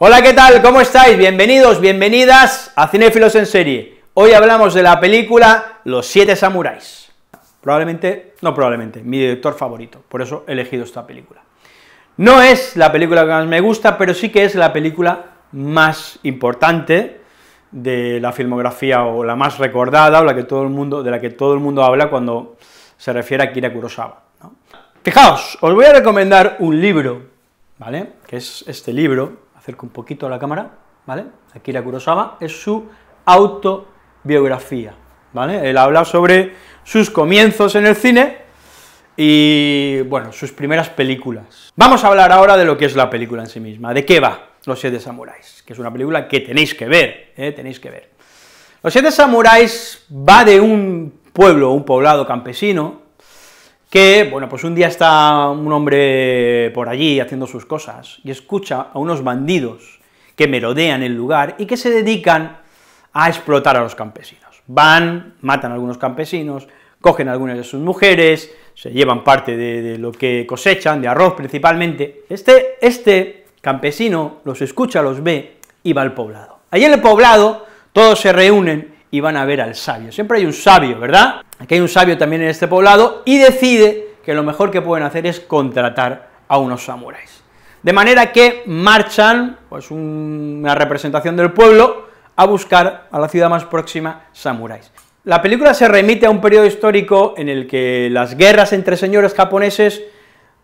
Hola, ¿qué tal? ¿Cómo estáis? Bienvenidos, bienvenidas a Cinefilos en Serie. Hoy hablamos de la película Los Siete Samuráis. Probablemente, no probablemente, mi director favorito, por eso he elegido esta película. No es la película que más me gusta, pero sí que es la película más importante de la filmografía, o la más recordada, o que todo el mundo, de la que todo el mundo habla cuando se refiere a Kira Kurosawa. Fijaos, os voy a recomendar un libro, ¿vale?, que es este libro, acerco un poquito a la cámara, ¿vale? Akira Kurosawa, es su autobiografía, ¿vale? Él habla sobre sus comienzos en el cine y, bueno, sus primeras películas. Vamos a hablar ahora de lo que es la película en sí misma, de qué va Los Siete Samuráis, que es una película que tenéis que ver, ¿eh? tenéis que ver. Los Siete Samuráis va de un pueblo, un poblado campesino, que, bueno, pues un día está un hombre por allí haciendo sus cosas y escucha a unos bandidos que merodean el lugar y que se dedican a explotar a los campesinos. Van, matan a algunos campesinos, cogen a algunas de sus mujeres, se llevan parte de, lo que cosechan, de arroz principalmente. Este, este campesino los escucha, los ve y va al poblado. Allí en el poblado todos se reúnen y van a ver al sabio. Siempre hay un sabio, ¿verdad? Aquí hay un sabio también en este poblado y decide que lo mejor que pueden hacer es contratar a unos samuráis. De manera que marchan, pues una representación del pueblo, a buscar a la ciudad más próxima samuráis. La película se remite a un periodo histórico en el que las guerras entre señores japoneses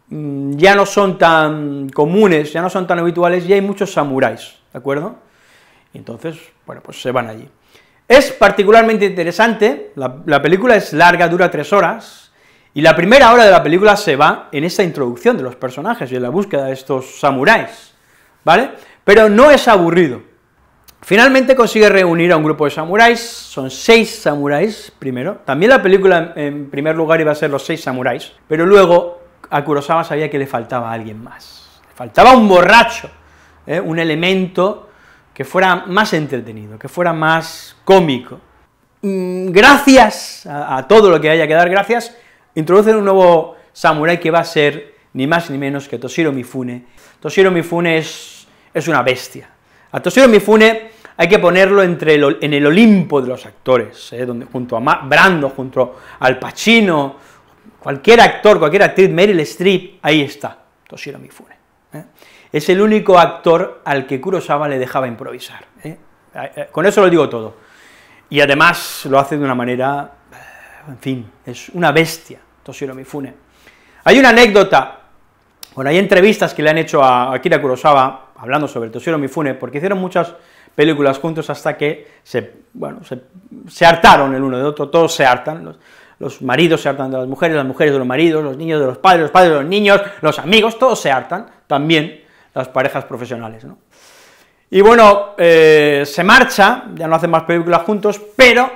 mm, ya no son tan comunes, ya no son tan habituales, y hay muchos samuráis, ¿de acuerdo? Y entonces, bueno, pues se van allí. Es particularmente interesante, la, película es larga, dura tres horas, y la primera hora de la película se va en esta introducción de los personajes y en la búsqueda de estos samuráis, ¿vale? Pero no es aburrido. Finalmente consigue reunir a un grupo de samuráis, son seis samuráis primero, también la película en primer lugar iba a ser los seis samuráis, pero luego a Kurosawa sabía que le faltaba alguien más, le faltaba un borracho, ¿eh? un elemento que fuera más entretenido, que fuera más cómico. Mm, gracias a, todo lo que haya que dar, gracias, introducen un nuevo samurái que va a ser ni más ni menos que Toshiro Mifune. Toshiro Mifune es, es una bestia. A Toshiro Mifune hay que ponerlo entre en el Olimpo de los actores, ¿eh? donde, junto a Brando, junto al Pacino, cualquier actor, cualquier actriz, Meryl Streep, ahí está Toshiro Mifune. ¿eh? es el único actor al que Kurosawa le dejaba improvisar. ¿eh? Eh, con eso lo digo todo. Y además lo hace de una manera, eh, en fin, es una bestia, Toshiro Mifune. Hay una anécdota, bueno, hay entrevistas que le han hecho a Akira Kurosawa, hablando sobre Toshiro Mifune, porque hicieron muchas películas juntos hasta que se, bueno, se, hartaron el uno del otro, todos se hartan, los, los, maridos se hartan de las mujeres, las mujeres de los maridos, los niños de los padres, los padres de los niños, los amigos, todos se hartan también las parejas profesionales. ¿no? Y bueno, eh, se marcha, ya no hacen más películas juntos, pero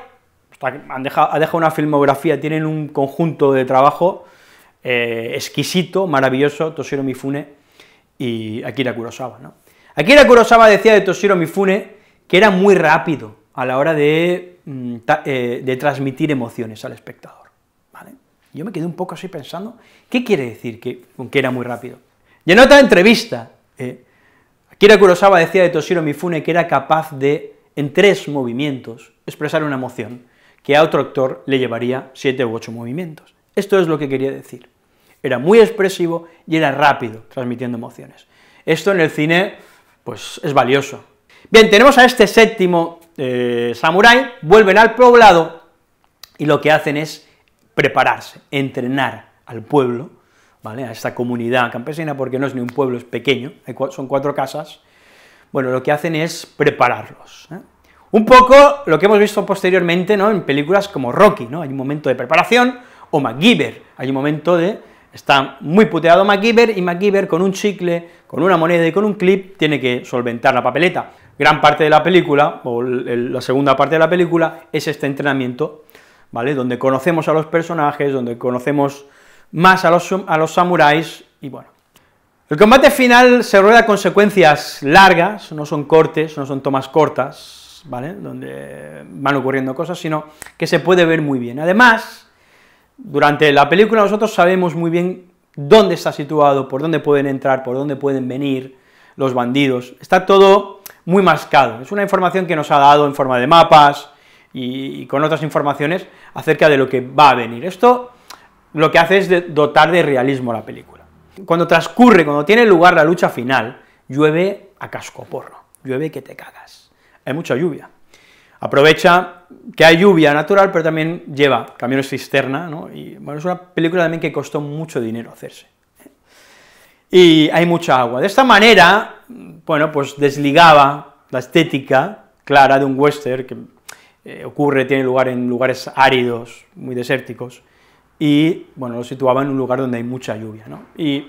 han dejado, ha dejado una filmografía, tienen un conjunto de trabajo eh, exquisito, maravilloso, Toshiro Mifune y Akira Kurosawa. ¿no? Akira Kurosawa decía de Toshiro Mifune que era muy rápido a la hora de, mm, eh, transmitir emociones al espectador. ¿vale? Yo me quedé un poco así pensando, ¿qué quiere decir que, que era muy rápido? Y en entrevista eh, Akira Kurosawa decía de Toshiro Mifune que era capaz de, en tres movimientos, expresar una emoción que a otro actor le llevaría siete u ocho movimientos. Esto es lo que quería decir. Era muy expresivo y era rápido transmitiendo emociones. Esto en el cine, pues es valioso. Bien, tenemos a este séptimo eh, samurái, vuelven al poblado y lo que hacen es prepararse, entrenar al pueblo ¿vale? a esta comunidad campesina, porque no es ni un pueblo, es pequeño, son cuatro casas, bueno, lo que hacen es prepararlos. ¿eh? Un poco lo que hemos visto posteriormente ¿no? en películas como Rocky, ¿no? hay un momento de preparación, o MacGyver, hay un momento de, está muy puteado MacGyver, y MacGyver con un chicle, con una moneda y con un clip tiene que solventar la papeleta. Gran parte de la película, o la segunda parte de la película, es este entrenamiento, ¿vale?, donde conocemos a los personajes, donde conocemos más a los, samuráis, y bueno. El combate final se rueda con secuencias largas, no son cortes, no son tomas cortas, ¿vale?, donde van ocurriendo cosas, sino que se puede ver muy bien. Además, durante la película nosotros sabemos muy bien dónde está situado, por dónde pueden entrar, por dónde pueden venir los bandidos, está todo muy mascado, es una información que nos ha dado en forma de mapas y, y con otras informaciones acerca de lo que va a venir. Esto lo que hace es dotar de realismo la película. Cuando transcurre, cuando tiene lugar la lucha final, llueve a cascoporro, llueve que te cagas. Hay mucha lluvia. Aprovecha que hay lluvia natural, pero también lleva camiones cisterna, ¿no? Y bueno, es una película también que costó mucho dinero hacerse. Y hay mucha agua. De esta manera, bueno, pues desligaba la estética clara de un western que eh, ocurre, tiene lugar en lugares áridos, muy desérticos, y bueno, lo situaba en un lugar donde hay mucha lluvia. ¿no? Y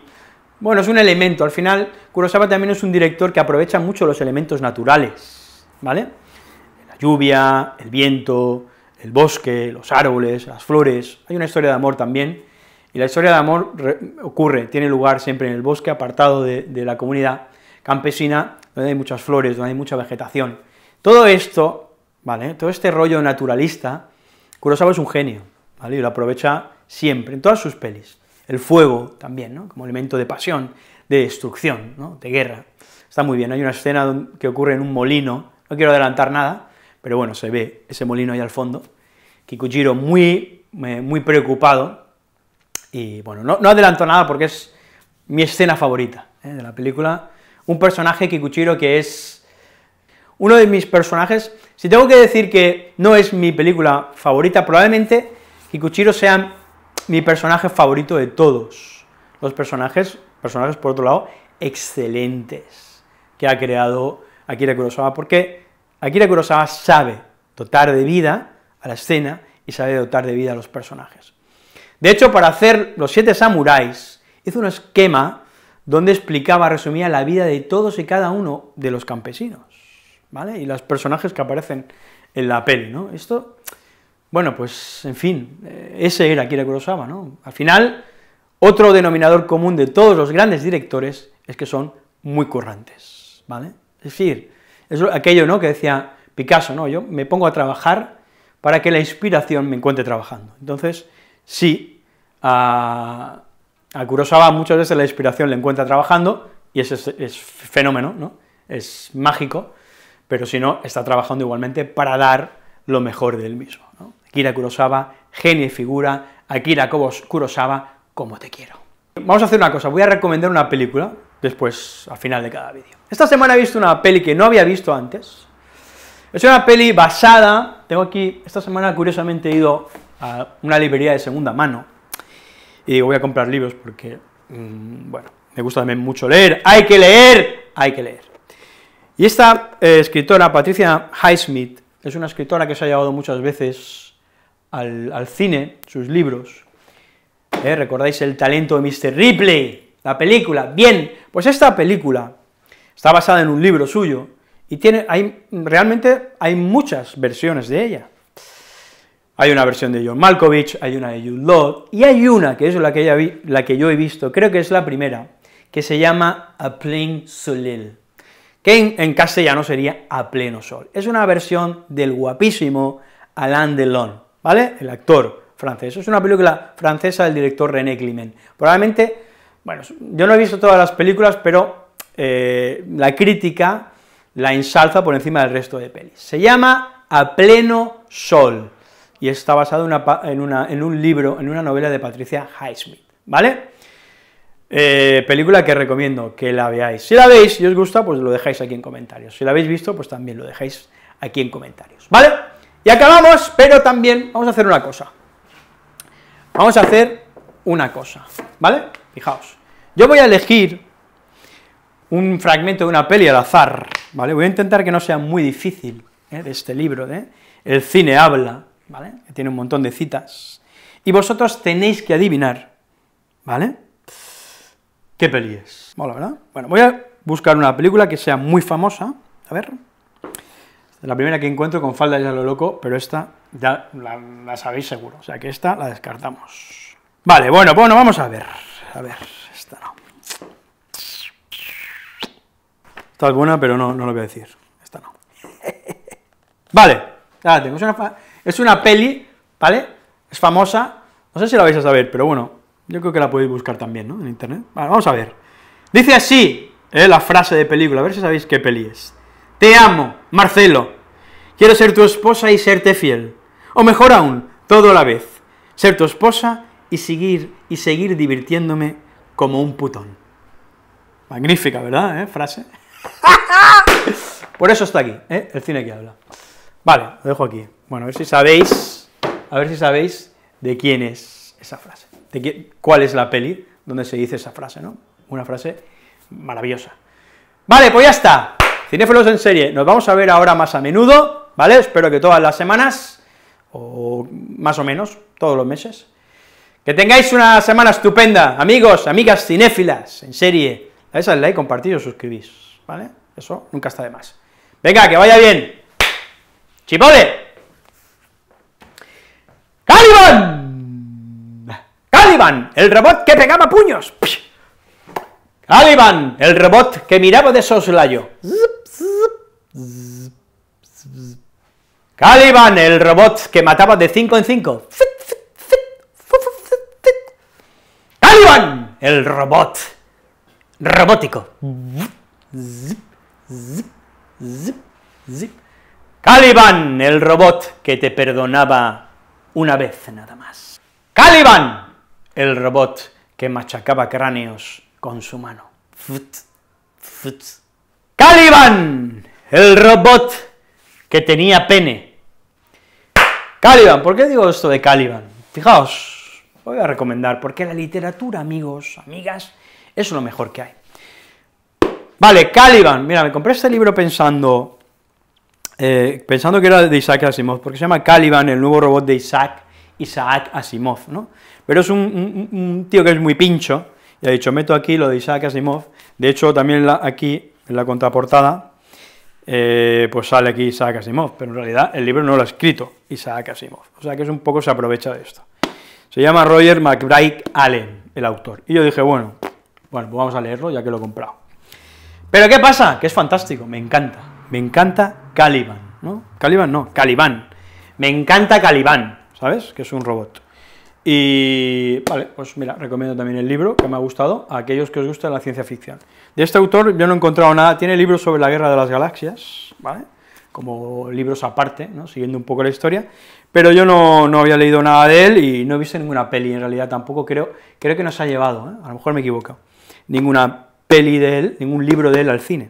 bueno, es un elemento, al final Kurosawa también es un director que aprovecha mucho los elementos naturales, ¿vale? La lluvia, el viento, el bosque, los árboles, las flores, hay una historia de amor también, y la historia de amor ocurre, tiene lugar siempre en el bosque, apartado de, la comunidad campesina, donde hay muchas flores, donde hay mucha vegetación. Todo esto, ¿vale? Todo este rollo naturalista, Kurosawa es un genio, ¿vale? Y lo aprovecha siempre, en todas sus pelis. El fuego también, como elemento de pasión, de destrucción, de guerra. Está muy bien, hay una escena que ocurre en un molino, no quiero adelantar nada, pero bueno, se ve ese molino ahí al fondo. Kikuchiro muy, eh, muy preocupado, y bueno, no, no adelanto nada porque es mi escena favorita ¿eh? de la película. Un personaje, Kikuchiro, que es uno de mis personajes. Si tengo que decir que no es mi película favorita, probablemente Kikuchiro sea mi personaje favorito de todos. Los personajes, personajes por otro lado, excelentes que ha creado Akira Kurosawa, porque Akira Kurosawa sabe dotar de vida a la escena y sabe dotar de vida a los personajes. De hecho, para hacer Los Siete Samuráis, hizo un esquema donde explicaba, resumía la vida de todos y cada uno de los campesinos, ¿vale? Y los personajes que aparecen en la peli, ¿no? Esto bueno, pues en fin, eh, ese era Akira Kurosawa, ¿no? Al final, otro denominador común de todos los grandes directores es que son muy currantes, ¿vale? Es decir, es aquello, ¿no?, que decía Picasso, ¿no? Yo me pongo a trabajar para que la inspiración me encuentre trabajando. Entonces, sí, a, a muchas veces la inspiración le encuentra trabajando, y ese es, es fenómeno, ¿no? Es mágico, pero si no, está trabajando igualmente para dar lo mejor de él mismo. Kira Kurosawa, genio y figura, Akira Kurosawa, como te quiero. Vamos a hacer una cosa, voy a recomendar una película después, al final de cada vídeo. Esta semana he visto una peli que no había visto antes, es una peli basada, tengo aquí, esta semana curiosamente he ido a una librería de segunda mano, y voy a comprar libros porque, mm, bueno, me gusta también mucho leer, hay que leer, hay que leer. Y esta eh, escritora, Patricia Highsmith, es una escritora que se ha llevado muchas veces al, cine, sus libros. ¿Eh? ¿Recordáis el talento de Mr. Ripley? La película. Bien, pues esta película está basada en un libro suyo y tiene, hay, realmente hay muchas versiones de ella. Hay una versión de John Malkovich, hay una de Jude Law, y hay una, que es la que, la que yo he visto, creo que es la primera, que se llama A Plain Solil, que en, en, castellano sería A Pleno Sol. Es una versión del guapísimo Alain Delon. ¿vale? El actor francés. Es una película francesa del director René Climent. Probablemente, bueno, yo no he visto todas las películas, pero eh, la crítica la ensalza por encima del resto de pelis. Se llama A pleno sol, y está basado en, un libro, en una novela de Patricia Highsmith, ¿vale? Eh, película que recomiendo que la veáis. Si la veis y os gusta, pues lo dejáis aquí en comentarios. Si la habéis visto, pues también lo dejáis aquí en comentarios, ¿vale? Y acabamos, pero también vamos a hacer una cosa. Vamos a hacer una cosa, ¿vale? Fijaos, yo voy a elegir un fragmento de una peli al azar, ¿vale? Voy a intentar que no sea muy difícil, ¿eh? de este libro, de ¿eh? El cine habla, ¿vale? Que tiene un montón de citas, y vosotros tenéis que adivinar, ¿vale? ¿Qué peli es? ¿verdad? Bueno, voy a buscar una película que sea muy famosa, a ver, la primera que encuentro con falda ya lo loco, pero esta ya la, sabéis seguro. O sea que esta la descartamos. Vale, bueno, bueno, vamos a ver. A ver, esta no. Esta es buena, pero no, no lo voy a decir. Esta no. vale, ya tengo. Es una, peli, ¿vale? Es famosa. No sé si la vais a saber, pero bueno, yo creo que la podéis buscar también, ¿no? En internet. Vale, vamos a ver. Dice así, ¿eh? la frase de película. A ver si sabéis qué peli es. Te amo, Marcelo. Quiero ser tu esposa y serte fiel. O mejor aún, todo a la vez. Ser tu esposa y seguir y seguir divirtiéndome como un putón. Magnífica, ¿verdad? Eh? Frase. Por eso está aquí, ¿eh? el cine que habla. Vale, lo dejo aquí. Bueno, a ver si sabéis, a ver si sabéis de quién es esa frase, de cuál es la peli donde se dice esa frase, ¿no? Una frase maravillosa. Vale, pues ya está. Cinéfilos en serie, nos vamos a ver ahora más a menudo, ¿vale? Espero que todas las semanas, o más o menos, todos los meses. Que tengáis una semana estupenda, amigos, amigas cinéfilas, en serie. a al like, compartid o suscribís, ¿vale? Eso nunca está de más. Venga, que vaya bien. ¡Chipotle! ¡Caliban! ¡Caliban! El robot que pegaba puños. Caliban el robot que miraba de soslayo. Caliban, el robot que mataba de cinco en cinco, Caliban, el robot robótico. Caliban, el robot que te perdonaba una vez nada más. Caliban, el robot que machacaba cráneos con su mano. ¡Caliban! El robot que tenía pene. Caliban, ¿por qué digo esto de Caliban? Fijaos, voy a recomendar, porque la literatura, amigos, amigas, es lo mejor que hay. Vale, Caliban, mira, me compré este libro pensando, eh, pensando que era de Isaac Asimov, porque se llama Caliban, el nuevo robot de Isaac, Isaac Asimov, ¿no? Pero es un tío que es muy pincho, y ha dicho, meto aquí lo de Isaac Asimov. De hecho, también aquí, en la contraportada, eh, pues sale aquí Isaac Asimov, pero en realidad el libro no lo ha escrito Isaac Asimov. O sea que es un poco se aprovecha de esto. Se llama Roger McBride Allen, el autor. Y yo dije, bueno, bueno, pues vamos a leerlo ya que lo he comprado. Pero ¿qué pasa? Que es fantástico, me encanta. Me encanta Caliban, ¿no? Caliban no, Caliban. Me encanta Caliban, ¿sabes? Que es un robot. Y vale, pues mira, recomiendo también el libro que me ha gustado a aquellos que os gusta la ciencia ficción. De este autor yo no he encontrado nada, tiene libros sobre la guerra de las galaxias, ¿vale? Como libros aparte, ¿no? Siguiendo un poco la historia, pero yo no, había leído nada de él y no he visto ninguna peli en realidad tampoco, creo, creo que se ha llevado, ¿eh? a lo mejor me equivoco, ninguna peli de él, ningún libro de él al cine.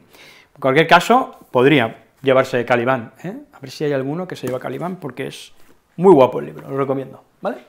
En cualquier caso, podría llevarse Calibán, ¿eh? a ver si hay alguno que se lleva Calibán porque es muy guapo el libro, lo recomiendo, ¿vale?